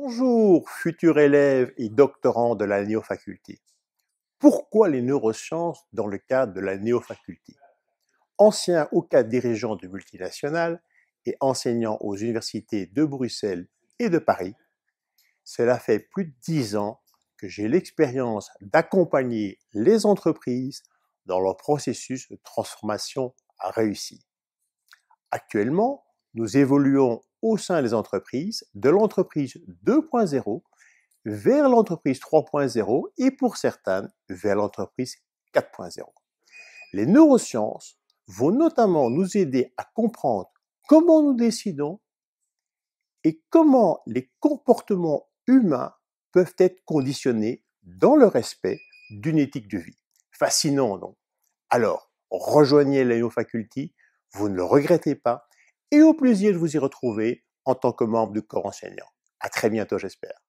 Bonjour, futurs élèves et doctorants de la néo-faculté. Pourquoi les neurosciences dans le cadre de la néo-faculté Ancien au cas dirigeant de multinationales et enseignant aux universités de Bruxelles et de Paris, cela fait plus de dix ans que j'ai l'expérience d'accompagner les entreprises dans leur processus de transformation réussi. Actuellement, nous évoluons au sein des entreprises, de l'entreprise 2.0 vers l'entreprise 3.0 et pour certaines vers l'entreprise 4.0. Les neurosciences vont notamment nous aider à comprendre comment nous décidons et comment les comportements humains peuvent être conditionnés dans le respect d'une éthique de vie. Fascinant, non Alors, rejoignez les Faculty, vous ne le regrettez pas, et au plaisir de vous y retrouver en tant que membre du corps enseignant. À très bientôt, j'espère.